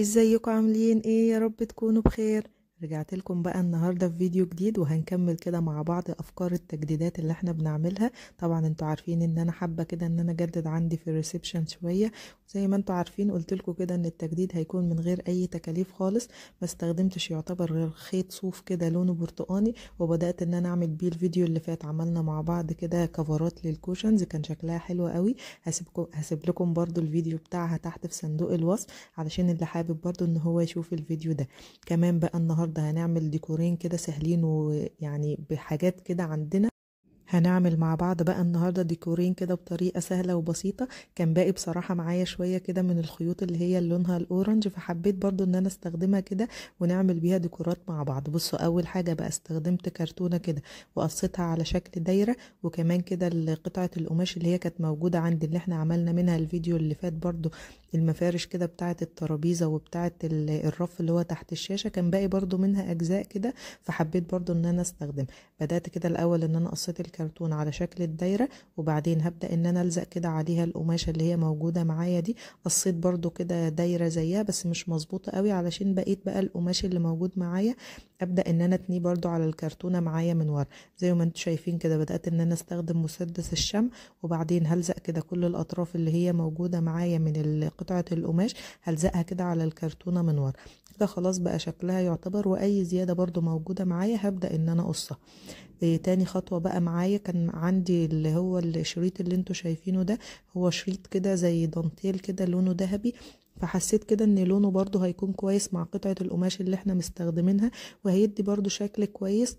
ازيكم عاملين ايه يا رب تكونوا بخير رجعت لكم بقى النهاردة في فيديو جديد وهنكمل كده مع بعض أفكار التجديدات اللي احنا بنعملها طبعا انتوا عارفين ان انا حابة كده ان انا اجدد عندي في الريسبشن شوية زي ما انتوا عارفين قلت لكم كده ان التجديد هيكون من غير اي تكاليف خالص ما استخدمتش يعتبر غير خيط صوف كده لونه برتقاني وبدأت ان انا اعمل بيه الفيديو اللي فات عملنا مع بعض كده كفرات للكوشنز كان شكلها حلو قوي هسيبكم هسيب لكم برضو الفيديو بتاعها تحت في صندوق الوصف علشان اللي حابب برضو ان هو يشوف الفيديو ده كمان بقى النهاردة النهاردة هنعمل ديكورين كده سهلين ويعني بحاجات كده عندنا هنعمل مع بعض بقى النهارده ديكورين كده بطريقه سهله وبسيطه كان باقي بصراحه معايا شويه كده من الخيوط اللي هي لونها الاورنج فحبيت برضو ان انا استخدمها كده ونعمل بيها ديكورات مع بعض بصوا اول حاجه بقى استخدمت كرتونه كده وقصيتها على شكل دايره وكمان كده قطعه القماش اللي هي كانت موجوده عندي اللي احنا عملنا منها الفيديو اللي فات برضو المفارش كده بتاعه الترابيزه وبتاعه الرف اللي هو تحت الشاشه كان باقي برضو منها اجزاء كده فحبيت برضو ان انا استخدم بدات كده الاول ان انا قصيت الكرتونه الكرتون على شكل الدايرة وبعدين هبدأ ان انا الزق كده عليها القماشة اللي هي موجودة معايا دي قصيت برضو كده دايرة زيها بس مش مظبوطة قوي علشان بقيت بقى القماش اللي موجود معايا هبدأ ان انا اتنيه برضو على الكرتونة معايا من ورا زي ما انتم شايفين كده بدأت ان انا استخدم مسدس الشمع وبعدين هلزق كده كل الاطراف اللي هي موجودة معايا من قطعة القماش هلزقها كده على الكرتونة من ورا كده خلاص بقى شكلها يعتبر واي زيادة برضو موجودة معايا هبدأ ان انا اقصها إيه تاني خطوة بقى معايا كان عندي اللي هو الشريط اللي انتم شايفينه ده هو شريط كده زي دانتيل كده لونه ذهبي فحسيت كده ان لونه برضو هيكون كويس مع قطعة القماش اللي احنا مستخدمينها وهيدي برضو شكل كويس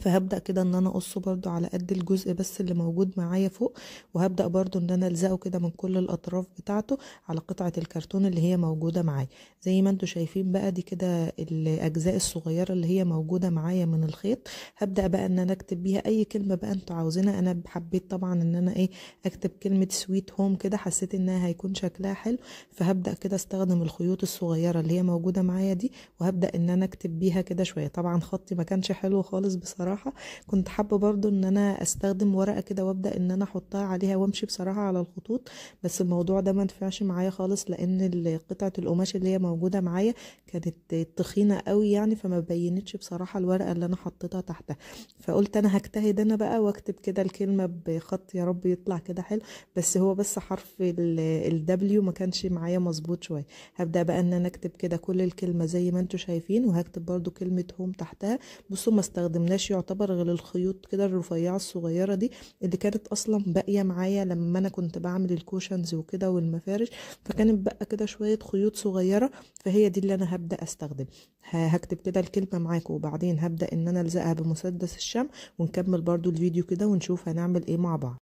فهبدأ كده ان انا اقصه برضو على قد الجزء بس اللي موجود معايا فوق وهبدأ برضو ان انا الزقه كده من كل الاطراف بتاعته على قطعة الكرتون اللي هي موجودة معايا زي ما انتوا شايفين بقى دي كده الاجزاء الصغيرة اللي هي موجودة معايا من الخيط هبدأ بقى ان انا اكتب بيها اي كلمة بقى انتوا عاوزينها انا حبيت طبعا ان انا ايه اكتب كلمة سويت هوم كده حسيت انها هيكون شكلها حلو فهبدأ كده استخدم الخيوط الصغيرة اللي هي موجودة معايا دي وهبدأ ان انا اكتب بيها كده شوية طبعا خطي ما كانش حلو خالص بصراحة بصراحه كنت حابه برضو ان انا استخدم ورقه كده وابدا ان انا احطها عليها وامشي بصراحه على الخطوط بس الموضوع ده ما نفعش معايا خالص لان قطعه القماش اللي هي موجوده معايا كانت تخينه قوي يعني فما بينتش بصراحه الورقه اللي انا حطيتها تحتها فقلت انا هجتهد انا بقى واكتب كده الكلمه بخط يا رب يطلع كده حلو بس هو بس حرف الدبليو ما كانش معايا مظبوط شويه هبدا بقى ان انا اكتب كده كل الكلمه زي ما انتم شايفين وهكتب برضو كلمه هوم تحتها بصوا ما استخدمناش يعتبر غير الخيوط كده الرفيعه الصغيره دي اللي كانت اصلا باقيه معايا لما انا كنت بعمل الكوشنز وكده والمفارش فكانت بقى كده شويه خيوط صغيره فهي دي اللي انا هبدا استخدم هكتب كده الكلمه معاكم وبعدين هبدا ان انا الزقها بمسدس الشمع ونكمل برضو الفيديو كده ونشوف هنعمل ايه مع بعض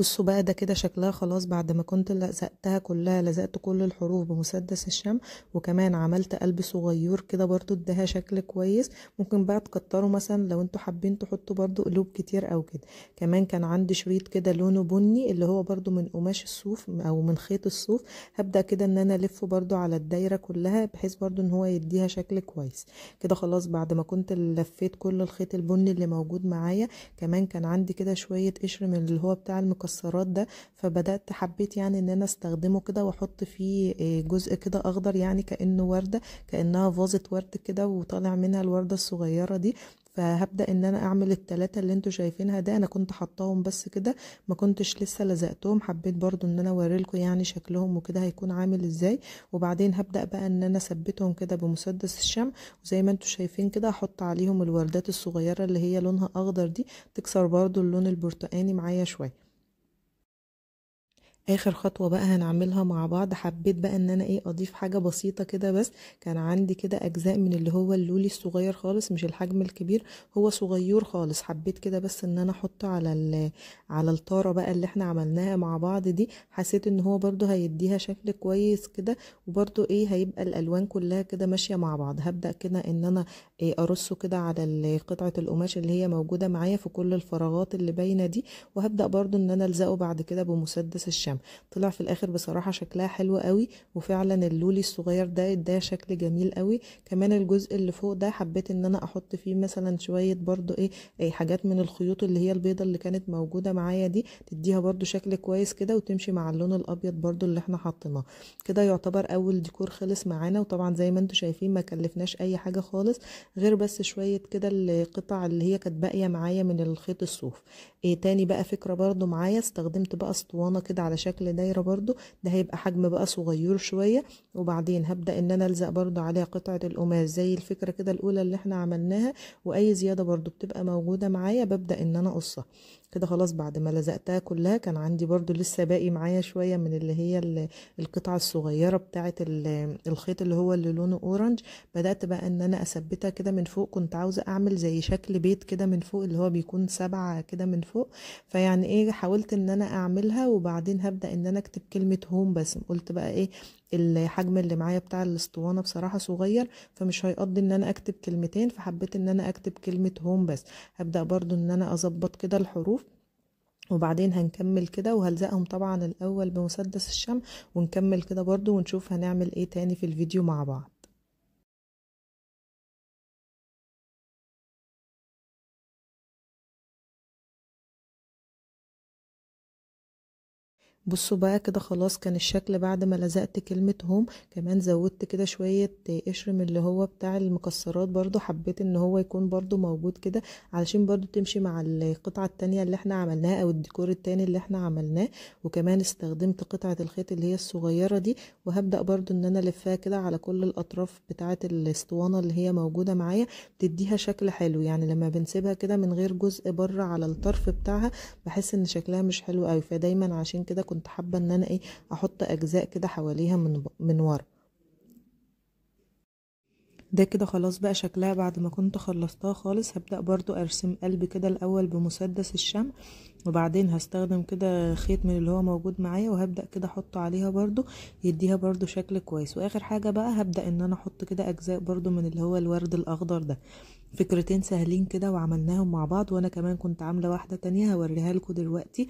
بصوا بقى ده كده شكلها خلاص بعد ما كنت لزقتها كلها لزقت كل الحروف بمسدس الشمع وكمان عملت قلب صغير كده برضو اداها شكل كويس ممكن بقى تكتروا مثلا لو انتوا حابين تحطوا برضو قلوب كتير او كده كمان كان عندي شريط كده لونه بني اللي هو برضو من قماش الصوف او من خيط الصوف هبدا كده ان انا الفه برضو على الدايره كلها بحيث برضو ان هو يديها شكل كويس كده خلاص بعد ما كنت لفيت كل الخيط البني اللي موجود معايا كمان كان عندي كده شويه قشر من اللي هو بتاع المكسرات المكسرات ده فبدات حبيت يعني ان انا استخدمه كده واحط فيه آه، جزء كده اخضر يعني كانه ورده كانها فازت ورد كده وطالع منها الورده الصغيره دي فهبدا ان انا اعمل التلاته اللي انتوا شايفينها ده انا كنت حطاهم بس كده ما كنتش لسه لزقتهم حبيت برضو ان انا اوريلكم يعني شكلهم وكده هيكون عامل ازاي وبعدين هبدا بقى ان انا اثبتهم كده بمسدس الشمع وزي ما انتوا شايفين كده هحط عليهم الوردات الصغيره اللي هي لونها اخضر دي تكسر برضو اللون البرتقاني معايا شويه اخر خطوه بقى هنعملها مع بعض حبيت بقى ان انا ايه اضيف حاجه بسيطه كده بس كان عندي كده اجزاء من اللي هو اللولي الصغير خالص مش الحجم الكبير هو صغير خالص حبيت كده بس ان انا احطه على على الطاره بقى اللي احنا عملناها مع بعض دي حسيت ان هو برده هيديها شكل كويس كده وبرده ايه هيبقى الالوان كلها كده ماشيه مع بعض هبدا كده ان انا إيه ارصه كده على قطعه القماش اللي هي موجوده معايا في كل الفراغات اللي باينه دي وهبدا برده ان انا الزقه بعد كده بمسدس الشمس الشمع طلع في الاخر بصراحه شكلها حلو قوي وفعلا اللولي الصغير ده اداه شكل جميل قوي كمان الجزء اللي فوق ده حبيت ان انا احط فيه مثلا شويه برضو ايه, اي حاجات من الخيوط اللي هي البيضه اللي كانت موجوده معايا دي تديها برده شكل كويس كده وتمشي مع اللون الابيض برده اللي احنا حطيناه كده يعتبر اول ديكور خلص معانا وطبعا زي ما انتم شايفين ما كلفناش اي حاجه خالص غير بس شويه كده القطع اللي هي كانت باقيه معايا من الخيط الصوف ايه تاني بقى فكره برده معايا استخدمت بقى اسطوانه كده على شكل دايرة برضو ده هيبقى حجم بقى صغير شوية وبعدين هبدأ ان انا الزق برضو عليها قطعة القماش زي الفكرة كده الاولى اللي احنا عملناها واي زيادة برضو بتبقى موجودة معايا ببدأ ان انا اقصها كده خلاص بعد ما لزقتها كلها كان عندي برضو لسه باقي معايا شوية من اللي هي القطعة الصغيرة بتاعة الخيط اللي هو اللي لونه اورنج بدأت بقى ان انا اثبتها كده من فوق كنت عاوزة اعمل زي شكل بيت كده من فوق اللي هو بيكون سبعة كده من فوق فيعني ايه حاولت ان انا اعملها وبعدين هبدأ ان انا اكتب كلمة هوم بس قلت بقى ايه الحجم اللي معايا بتاع الاسطوانه بصراحه صغير فمش هيقضي ان انا اكتب كلمتين فحبيت ان انا اكتب كلمه هوم بس هبدا برضو ان انا اظبط كده الحروف وبعدين هنكمل كده وهلزقهم طبعا الاول بمسدس الشمع ونكمل كده برضو ونشوف هنعمل ايه تاني في الفيديو مع بعض بصوا بقى كده خلاص كان الشكل بعد ما لزقت كلمة هوم كمان زودت كده شوية قشر من اللي هو بتاع المكسرات برضو حبيت ان هو يكون برضو موجود كده علشان برضو تمشي مع القطعة التانية اللي احنا عملناها او الديكور التاني اللي احنا عملناه وكمان استخدمت قطعة الخيط اللي هي الصغيرة دي وهبدأ برضو ان انا الفها كده على كل الاطراف بتاعة الاسطوانة اللي هي موجودة معايا تديها شكل حلو يعني لما بنسيبها كده من غير جزء بره على الطرف بتاعها بحس ان شكلها مش حلو قوي فدايما عشان كده كنت كنت حابه ان انا ايه احط اجزاء كده حواليها من من ورا ده كده خلاص بقى شكلها بعد ما كنت خلصتها خالص هبدأ برضو ارسم قلب كده الاول بمسدس الشمع وبعدين هستخدم كده خيط من اللي هو موجود معايا وهبدأ كده احطه عليها برضو يديها برضو شكل كويس واخر حاجة بقى هبدأ ان انا احط كده اجزاء برضو من اللي هو الورد الاخضر ده فكرتين سهلين كده وعملناهم مع بعض وانا كمان كنت عاملة واحدة تانية هوريها لكم دلوقتي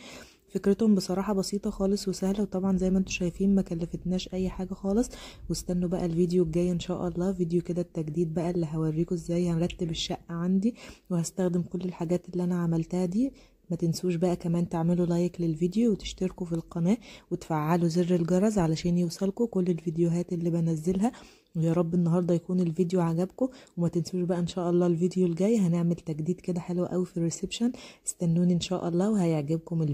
فكرتهم بصراحة بسيطة خالص وسهلة وطبعا زي ما انتم شايفين ما كلفتناش اي حاجة خالص واستنوا بقى الفيديو الجاي ان شاء الله فيديو كده التجديد بقى اللي هوريكم ازاي هرتب الشقة عندي وهستخدم كل الحاجات اللي انا عملتها دي ما تنسوش بقى كمان تعملوا لايك للفيديو وتشتركوا في القناة وتفعلوا زر الجرس علشان يوصلكوا كل الفيديوهات اللي بنزلها ويا رب النهاردة يكون الفيديو عجبكم وما تنسوش بقى ان شاء الله الفيديو الجاي هنعمل تجديد كده حلو قوي في الريسبشن استنوني ان شاء الله وهيعجبكم الفيديو